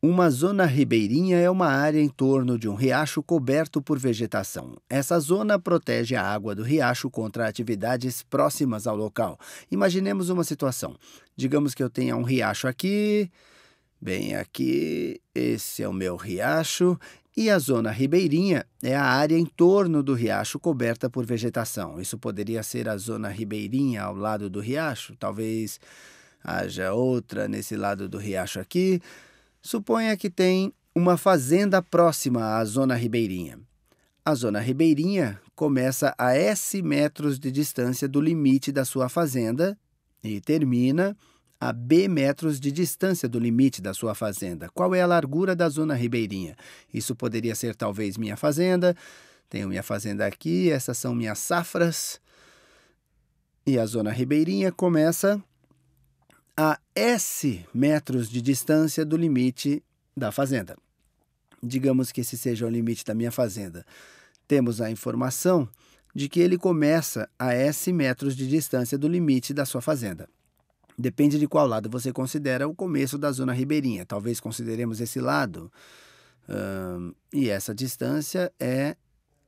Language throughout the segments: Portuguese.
Uma zona ribeirinha é uma área em torno de um riacho coberto por vegetação. Essa zona protege a água do riacho contra atividades próximas ao local. Imaginemos uma situação. Digamos que eu tenha um riacho aqui, bem aqui, esse é o meu riacho, e a zona ribeirinha é a área em torno do riacho coberta por vegetação. Isso poderia ser a zona ribeirinha ao lado do riacho, talvez haja outra nesse lado do riacho aqui. Suponha que tem uma fazenda próxima à zona ribeirinha. A zona ribeirinha começa a S metros de distância do limite da sua fazenda e termina a b metros de distância do limite da sua fazenda. Qual é a largura da zona ribeirinha? Isso poderia ser talvez minha fazenda. Tenho minha fazenda aqui, essas são minhas safras. E a zona ribeirinha começa a S metros de distância do limite da fazenda. Digamos que esse seja o limite da minha fazenda. Temos a informação de que ele começa a S metros de distância do limite da sua fazenda. Depende de qual lado você considera o começo da zona ribeirinha. Talvez consideremos esse lado. e essa distância é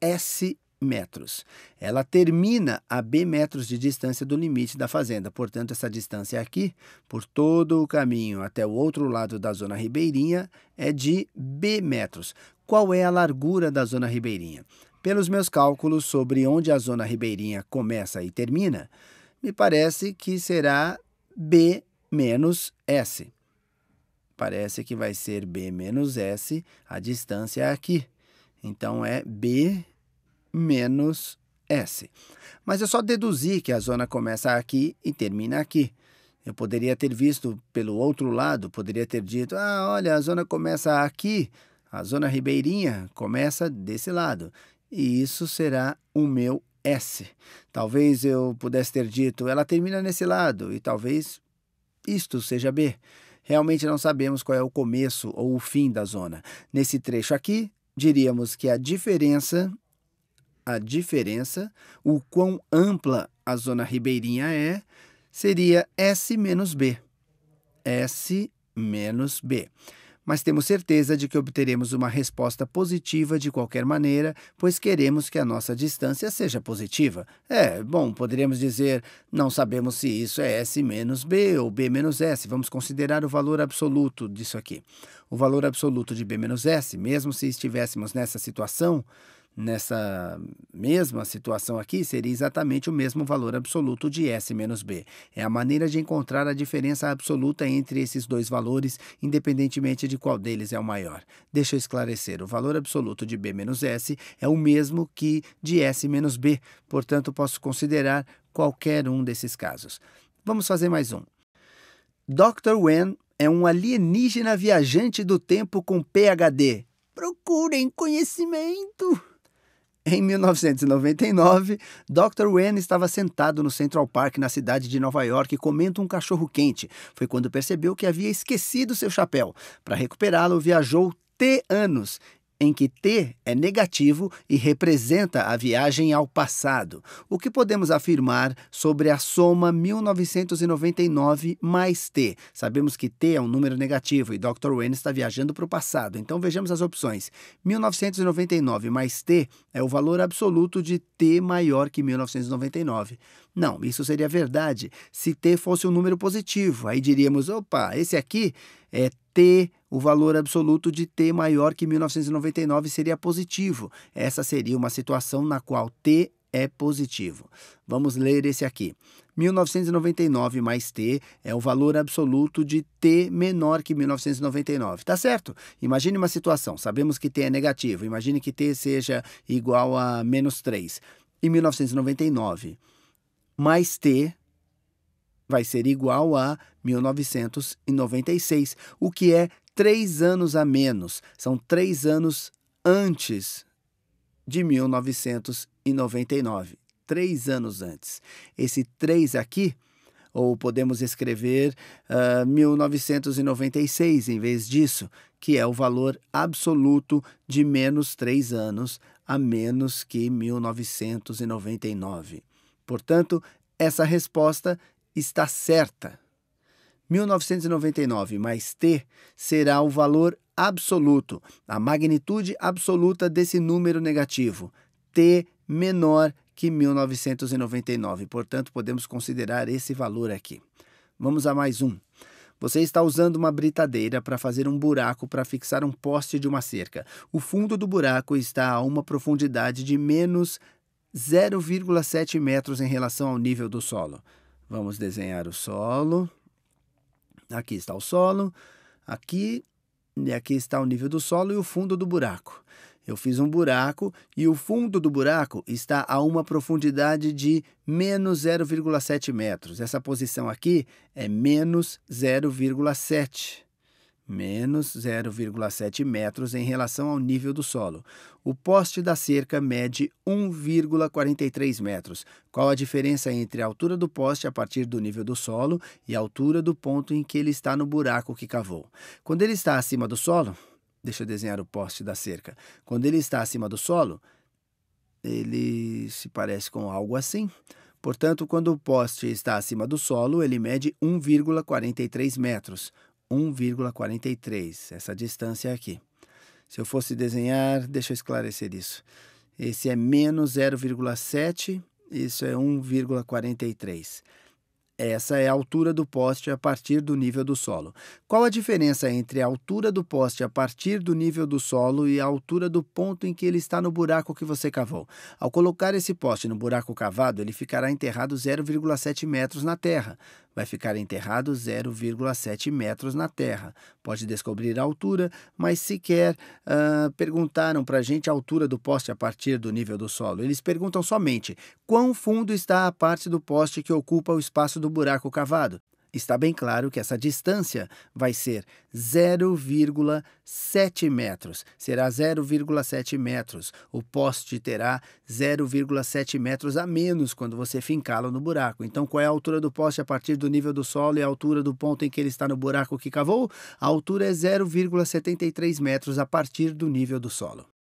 S metros. Ela termina a b metros de distância do limite da fazenda, portanto, essa distância aqui, por todo o caminho até o outro lado da zona ribeirinha, é de b metros. Qual é a largura da zona ribeirinha? Pelos meus cálculos sobre onde a zona ribeirinha começa e termina, me parece que será b menos s. Parece que vai ser b menos s a distância aqui. Então, é b menos S. Mas eu é só deduzi que a zona começa aqui e termina aqui. Eu poderia ter visto pelo outro lado, poderia ter dito: ah, olha, a zona começa aqui, a zona ribeirinha começa desse lado. E isso será o meu S. Talvez eu pudesse ter dito: ela termina nesse lado, e talvez isto seja B. Realmente não sabemos qual é o começo ou o fim da zona. Nesse trecho aqui, diríamos que a diferença a diferença, o quão ampla a zona ribeirinha é, seria S menos B. S menos B. Mas temos certeza de que obteremos uma resposta positiva de qualquer maneira, pois queremos que a nossa distância seja positiva. É, bom, poderíamos dizer, não sabemos se isso é S menos B ou B menos S. Vamos considerar o valor absoluto disso aqui. O valor absoluto de B menos S, mesmo se estivéssemos nessa situação, nessa mesma situação aqui seria exatamente o mesmo valor absoluto de S menos B. É a maneira de encontrar a diferença absoluta entre esses dois valores, independentemente de qual deles é o maior. Deixa eu esclarecer: o valor absoluto de B menos S é o mesmo que de S menos B, portanto, posso considerar qualquer um desses casos. Vamos fazer mais um. Dr. Wen é um alienígena viajante do tempo com PhD. Procurem conhecimento! Em 1999, Dr. Wen estava sentado no Central Park, na cidade de Nova York, comendo um cachorro quente. Foi quando percebeu que havia esquecido seu chapéu. Para recuperá-lo, viajou T anos em que T é negativo e representa a viagem ao passado. O que podemos afirmar sobre a soma 1999 mais T? Sabemos que T é um número negativo e Dr. Wayne está viajando para o passado. Então vejamos as opções. 1999 mais T é o valor absoluto de T maior que 1999. Não, isso seria verdade se T fosse um número positivo. Aí diríamos, opa, esse aqui é T, o valor absoluto de T maior que 1999 seria positivo. Essa seria uma situação na qual T é positivo. Vamos ler esse aqui. 1999 mais t é o valor absoluto de t menor que 1999. Tá certo? Imagine uma situação. Sabemos que t é negativo. Imagine que t seja igual a menos 3. Em 1999, mais t vai ser igual a 1996, o que é três anos a menos, são três anos antes de 1999, três anos antes. Esse três aqui, ou podemos escrever uh, ah, 1996 em vez disso, que é o valor absoluto de menos três anos a menos que 1999. Portanto, essa resposta está certa. 1999 mais T será o valor absoluto, a magnitude absoluta desse número negativo, T menor que 1999. Portanto, podemos considerar esse valor aqui. Vamos a mais um. Você está usando uma britadeira para fazer um buraco para fixar um poste de uma cerca. O fundo do buraco está a uma profundidade de menos 0,7 metros em relação ao nível do solo. Vamos desenhar o solo. Aqui está o solo, aqui e aqui está o nível do solo e o fundo do buraco. Eu fiz um buraco e o fundo do buraco está a uma profundidade de menos 0,7 metros. Essa posição aqui é menos 0,7 menos 0,7 metros em relação ao nível do solo. O poste da cerca mede 1,43 metros. Qual a diferença entre a altura do poste a partir do nível do solo e a altura do ponto em que ele está no buraco que cavou? Quando ele está acima do solo, deixa eu desenhar o poste da cerca. Quando ele está acima do solo, ele se parece com algo assim. Portanto, quando o poste está acima do solo, ele mede 1,43 metros. 1,43, essa distância aqui. Se eu fosse desenhar, deixa eu esclarecer isso. Esse é menos 0,7, isso é 1,43. Essa é a altura do poste a partir do nível do solo. Qual a diferença entre a altura do poste a partir do nível do solo e a altura do ponto em que ele está no buraco que você cavou? Ao colocar esse poste no buraco cavado, ele ficará enterrado 0,7 metros na terra vai ficar enterrado 0,7 metros na terra. Pode descobrir a altura, mas sequer uh, perguntaram para a gente a altura do poste a partir do nível do solo. Eles perguntam somente quão fundo está a parte do poste que ocupa o espaço do buraco cavado está bem claro que essa distância vai ser 0,7 metros. Será 0,7 metros. O poste terá 0,7 metros a menos quando você fincá-lo no buraco. Então, qual é a altura do poste a partir do nível do solo e a altura do ponto em que ele está no buraco que cavou? A altura é 0,73 metros a partir do nível do solo.